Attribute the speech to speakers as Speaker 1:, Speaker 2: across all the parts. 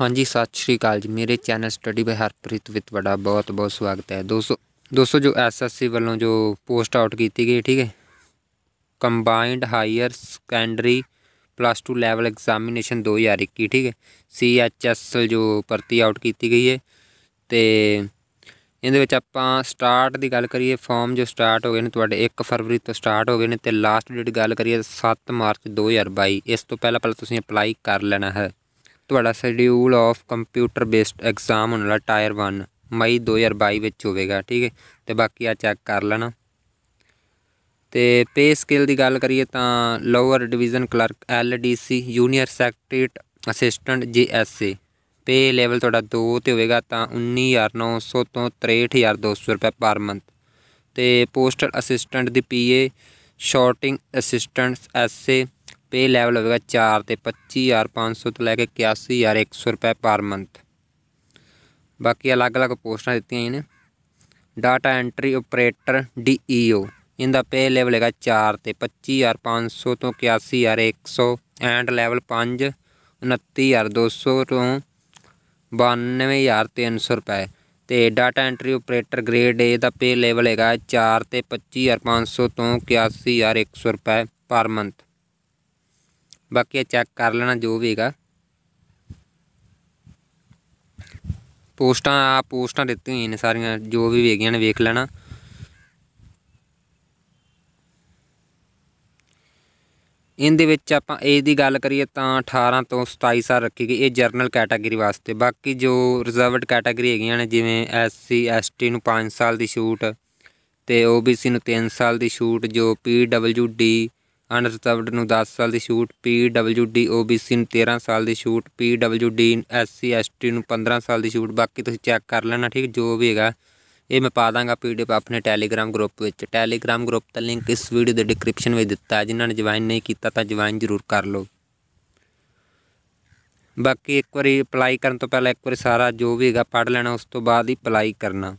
Speaker 1: ਹਾਂਜੀ ਸਤਿ ਸ਼੍ਰੀ ਅਕਾਲ ਜੀ ਮੇਰੇ channel study by Harpreet with ਬੜਾ ਬਹੁਤ ਬਹੁਤ ਸਵਾਗਤ ਹੈ ਦੋਸਤੋ ਦੋਸਤੋ ਜੋ ਐਸਐਸਸੀ ਵੱਲੋਂ ਜੋ ਪੋਸਟ ਆਊਟ ਕੀਤੀ ਗਈ ਠੀਕ ਹੈ combined higher secondary plus 2 level examination 2021 ਠੀਕ ਹੈ ਸੀਐਚਐਸ ਜੋ ਭਰਤੀ ਆਊਟ ਕੀਤੀ ਗਈ ਹੈ ਤੇ ਇਹਦੇ ਵਿੱਚ ਆਪਾਂ ਸਟਾਰਟ ਦੀ ਗੱਲ ਕਰੀਏ ਫਾਰਮ ਜੋ ਸਟਾਰਟ ਹੋ ਗਏ ਨੇ ਤੁਹਾਡੇ 1 ਫਰਵਰੀ ਤੋਂ ਸਟਾਰਟ ਹੋ ਗਏ ਨੇ ਤੇ ਲਾਸਟ ਡੇਟ ਗੱਲ ਕਰੀਏ 7 ਮਾਰਚ 2022 ਇਸ ਤੋਂ ਪਹਿਲਾਂ ਪਹਿਲਾਂ ਤੁਸੀਂ ਅਪਲਾਈ ਕਰ ਲੈਣਾ ਹੈ ਤੁਹਾਡਾ schedule of computer based exam ਹੋਣ ਵਾਲਾ ਟਾਇਰ 1 ਮਈ 2022 ਵਿੱਚ ਹੋਵੇਗਾ ਠੀਕ ਹੈ ਤੇ ਬਾਕੀ ਆ ਚੈੱਕ ਕਰ ਲੈਣਾ ਤੇ ਪੇ ਸਕਿੱਲ ਦੀ ਗੱਲ ਕਰੀਏ ਤਾਂ lower division clerk LDC junior secretariat assistant JSA pay level ਤੁਹਾਡਾ 2 ਤੇ ਹੋਵੇਗਾ ਤਾਂ 19900 ਤੋਂ 63200 ਰੁਪਏ ਪਰ ਮੰਥ ਤੇ ਪੋਸਟਲ ਅਸਿਸਟੈਂਟ ਦੀ PA sorting assistant SA pay level ਹੋਵੇਗਾ 4 ਤੇ 25500 ਤੋਂ ਲੈ ਕੇ 81100 ਰੁਪਏ ਪਰ ਮੰਥ ਬਾਕੀ ਅਲੱਗ-ਅਲੱਗ ਪੋਸਟਾਂ ਦਿੱਤੀਆਂ ਨੇ ਡਾਟਾ ਐਂਟਰੀ ਆਪਰੇਟਰ ਡੀਈਓ ਇਹਦਾ ਪੇ ਲੈਵਲ ਹੈਗਾ 4 ਤੇ 25500 ਤੋਂ 81100 ਐਂਡ ਲੈਵਲ 5 29200 ਤੋਂ 92300 ਰੁਪਏ ਤੇ data entry operator grade A ਦਾ ਪੇ ਲੈਵਲ ਹੈਗਾ 4 ਤੇ 25500 ਤੋਂ 81100 ਰੁਪਏ ਪਰ ਮੰਥ ਬਾਕੀ ਇਹ ਚੈੱਕ ਕਰ ਲੈਣਾ ਜੋ ਵੀ ਹੈਗਾ ਪੋਸਟਾਂ ਆ ਪੋਸਟਾਂ ਦਿੱਤੀਆਂ ਹੋਈਆਂ ਨੇ ਸਾਰੀਆਂ ਜੋ ਵੀ ਵੇਗੀਆਂ ਨੇ ਵੇਖ ਲੈਣਾ ਇਹਦੇ ਵਿੱਚ ਆਪਾਂ ਏਜ ਦੀ ਗੱਲ ਕਰੀਏ ਤਾਂ 18 ਤੋਂ 27 ਸਾਲ ਰੱਖੀ ਗਈ ਇਹ ਜਰਨਲ ਕੈਟਾਗਰੀ ਵਾਸਤੇ ਬਾਕੀ ਜੋ ਰਿਜ਼ਰਵਡ ਕੈਟਾਗਰੀ ਹੈਗੀਆਂ ਨੇ ਜਿਵੇਂ ਐਸਸੀ ਐਸਟੀ ਨੂੰ 5 ਸਾਲ ਦੀ ਛੂਟ ਤੇ ਓਬੀਸੀ ਨੂੰ 3 ਸਾਲ ਦੀ ਛੂਟ ਜੋ ਪੀਡਬਲਯੂਡੀ ਅਨਰਿਜ਼ਰਵਡ ਨੂੰ 10 ਸਾਲ ਦੀ ਛੂਟ ਪੀਡਬਲਯੂਡੀ ਓਬੀਸੀ ਨੂੰ 13 ਸਾਲ ਦੀ ਛੂਟ ਪੀਡਬਲਯੂਡੀ ਐਸਸੀ ਐਸਟੀ ਨੂੰ 15 ਸਾਲ ਦੀ ਛੂਟ ਬਾਕੀ ਤੁਸੀਂ ਚੈੱਕ ਕਰ ਲੈਣਾ ਠੀਕ ਜੋ ਵੀ ਹੈਗਾ ਇਹ ਮੈਂ ਪਾ ਦਾਂਗਾ ਪੀਡੀਐਫ ਆਪਣੇ ਟੈਲੀਗ੍ਰਾਮ ਗਰੁੱਪ ਵਿੱਚ ਟੈਲੀਗ੍ਰਾਮ ਗਰੁੱਪ ਦਾ ਲਿੰਕ ਇਸ ਵੀਡੀਓ ਦੇ ਡਿਸਕ੍ਰਿਪਸ਼ਨ ਵਿੱਚ ਦਿੱਤਾ ਹੈ ਜਿਨ੍ਹਾਂ ਨੇ ਜੁਆਇਨ ਨਹੀਂ ਕੀਤਾ ਤਾਂ ਜੁਆਇਨ ਜ਼ਰੂਰ ਕਰ ਲਓ ਬਾਕੀ ਇੱਕ ਵਾਰੀ ਅਪਲਾਈ ਕਰਨ ਤੋਂ ਪਹਿਲਾਂ ਇੱਕ ਵਾਰੀ ਸਾਰਾ ਜੋ ਵੀ ਹੈਗਾ ਪੜ੍ਹ ਲੈਣਾ ਉਸ ਤੋਂ ਬਾਅਦ ਹੀ ਅਪਲਾਈ ਕਰਨਾ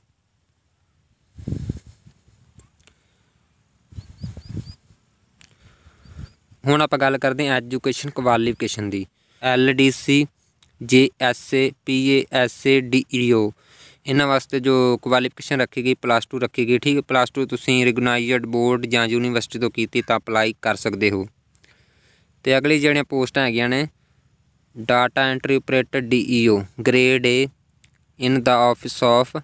Speaker 1: ਹੁਣ ਆਪਾਂ ਗੱਲ ਕਰਦੇ ਹਾਂ ਐਜੂਕੇਸ਼ਨ ਕੁਆਲੀਫਿਕੇਸ਼ਨ ਦੀ L D C J S A P A S A D E O ਇਹਨਾਂ ਵਾਸਤੇ ਜੋ ਕੁਆਲੀਫਿਕੇਸ਼ਨ ਰੱਖੀ ਗਈ ਪਲੱਸ 2 ਰੱਖੀ ਗਈ ਠੀਕ ਹੈ ਪਲੱਸ 2 ਤੁਸੀਂ ਰੈਗਨਾਈਜ਼ਡ ਬੋਰਡ ਜਾਂ ਯੂਨੀਵਰਸਿਟੀ ਤੋਂ ਕੀਤੀ ਤਾਂ ਅਪਲਾਈ ਕਰ ਸਕਦੇ ਹੋ ਤੇ ਅਗਲੀ ਜਿਹੜੀਆਂ ਪੋਸਟਾਂ ਹੈਗੀਆਂ ਨੇ data entry operator DEO grade A in the office of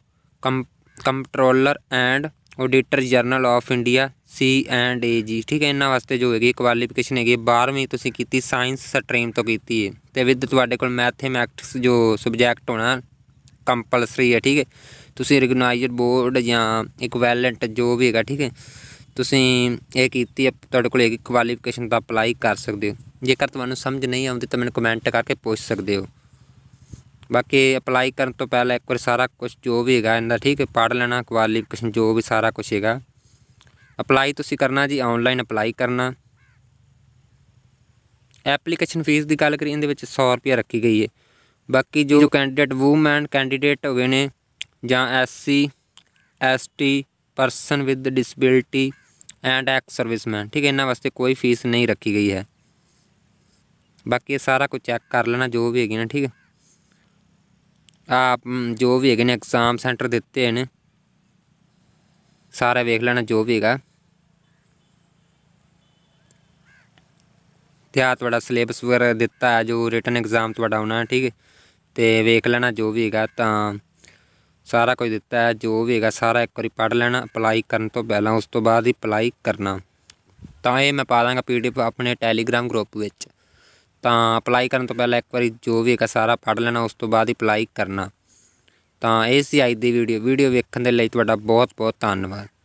Speaker 1: controller and auditor general of India C and A G ਠੀਕ ਹੈ ਇਹਨਾਂ ਵਾਸਤੇ ਜੋ ਹੈਗੀ ਕੁਆਲੀਫਿਕੇਸ਼ਨ ਹੈਗੀ 12ਵੀਂ ਤੁਸੀਂ ਕੀਤੀ ਸਾਇੰਸ ਸਟਰੀਮ ਤੋਂ ਕੀਤੀ ਹੈ ਤੇ ਵਿਦ ਤੁਹਾਡੇ ਕੋਲ ਮੈਥਮੈਟਿਕਸ ਜੋ ਸਬਜੈਕਟ ਹੋਣਾ ਕੰਪਲਸਰੀ ਹੈ ਠੀਕ ਹੈ ਤੁਸੀਂ ਰੈਗਨਾਈਜ਼ਡ ਬੋਰਡ ਜਾਂ ਇਕਵੈਲੈਂਟ ਜੋ ਵੀ ਹੈਗਾ ਠੀਕ ਹੈ ਤੁਸੀਂ ਇਹ ਕੀਤੀ ਹੈ ਤੁਹਾਡੇ ਕੋਲ ਇਹ ਕੁਆਲੀਫਿਕੇਸ਼ਨ ਤਾਂ ਅਪਲਾਈ ਕਰ ਸਕਦੇ ਹੋ ਜੇਕਰ ਤੁਹਾਨੂੰ ਸਮਝ ਨਹੀਂ ਆਉਂਦੀ ਤਾਂ ਮੈਨੂੰ ਕਮੈਂਟ ਕਰਕੇ ਪੁੱਛ ਸਕਦੇ ਹੋ ਬਾਕੀ ਅਪਲਾਈ ਕਰਨ ਤੋਂ ਪਹਿਲਾਂ ਇੱਕ ਵਾਰ ਸਾਰਾ ਕੁਝ ਜੋ ਵੀ ਹੈਗਾ ਇਹਦਾ ਠੀਕ ਹੈ ਪੜ ਲੈਣਾ ਕੁਆਲੀਫਿਕੇਸ਼ਨ ਜੋ ਵੀ ਸਾਰਾ ਕੁਝ ਹੈਗਾ ਅਪਲਾਈ ਤੁਸੀਂ ਕਰਨਾ ਜੀ ਆਨਲਾਈਨ ਅਪਲਾਈ ਕਰਨਾ ਐਪਲੀਕੇਸ਼ਨ ਫੀਸ ਦੀ ਗੱਲ ਕਰੀ ਇਹਦੇ ਵਿੱਚ 100 ਰੁਪਏ ਰੱਖੀ ਗਈ ਹੈ ਬਾਕੀ ਜੋ ਕੈਂਡੀਡੇਟ ਵੂਮੈਨ ਕੈਂਡੀਡੇਟ ਹੋਗੇ ਨੇ ਜਾਂ SC ST person with disability and ex serviceman ਠੀਕ ਹੈ ਇਹਨਾਂ ਵਾਸਤੇ ਕੋਈ ਫੀਸ ਨਹੀਂ ਰੱਖੀ ਗਈ ਹੈ ਬਾਕੀ ਸਾਰਾ ਕੁਝ ਚੈੱਕ ਕਰ ਲੈਣਾ ਜੋ ਵੀ ਹੈਗੀ ਨਾ ਠੀਕ ਹੈ ਆ ਜੋ ਵੀ ਹੈਗੇ ਨੇ ਐਗਜ਼ਾਮ ਸੈਂਟਰ ਦਿੱਤੇ ਨੇ ਸਾਰਾ ਵੇਖ ਲੈਣਾ ਜੋ ਵੀ ਹੈਗਾ ਤੇ ਆ ਤੁਹਾਡਾ ਸਿਲੇਬਸ ਵਗੈਰਾ ਦਿੱਤਾ ਹੈ ਜੋ ਰਿਟਨ ਐਗਜ਼ਾਮ ਤੁਹਾਡਾ ਹੋਣਾ ਠੀਕ ਹੈ ਤੇ ਵੇਖ ਲੈਣਾ ਜੋ ਵੀ ਹੈਗਾ ਤਾਂ ਸਾਰਾ ਕੁਝ ਦਿੱਤਾ ਹੈ ਜੋ ਵੀ ਹੈਗਾ ਸਾਰਾ ਇੱਕ ਵਾਰੀ ਪੜ੍ਹ ਲੈਣਾ ਅਪਲਾਈ ਕਰਨ ਤੋਂ ਪਹਿਲਾਂ ਉਸ ਤੋਂ ਬਾਅਦ ਹੀ ਅਪਲਾਈ ਕਰਨਾ ਤਾਂ ਇਹ ਮੈਂ ਪਾ ਦਾਂਗਾ ਪੀਡੀਐਫ ਆਪਣੇ ਟੈਲੀਗ੍ਰਾਮ ਗਰੁੱਪ ਵਿੱਚ ਤਾਂ ਅਪਲਾਈ ਕਰਨ ਤੋਂ ਪਹਿਲਾਂ ਇੱਕ ਵਾਰੀ ਜੋ ਵੀ ਹੈਗਾ ਸਾਰਾ ਪੜ ਲੈਣਾ ਉਸ ਤੋਂ ਬਾਅਦ ਹੀ ਅਪਲਾਈ ਕਰਨਾ ਤਾਂ ਇਹ ਸੀ ਅੱਜ ਦੀ ਵੀਡੀਓ ਵੀਡੀਓ ਵੇਖਣ ਦੇ ਲਈ ਤੁਹਾਡਾ ਬਹੁਤ ਬਹੁਤ ਧੰਨਵਾਦ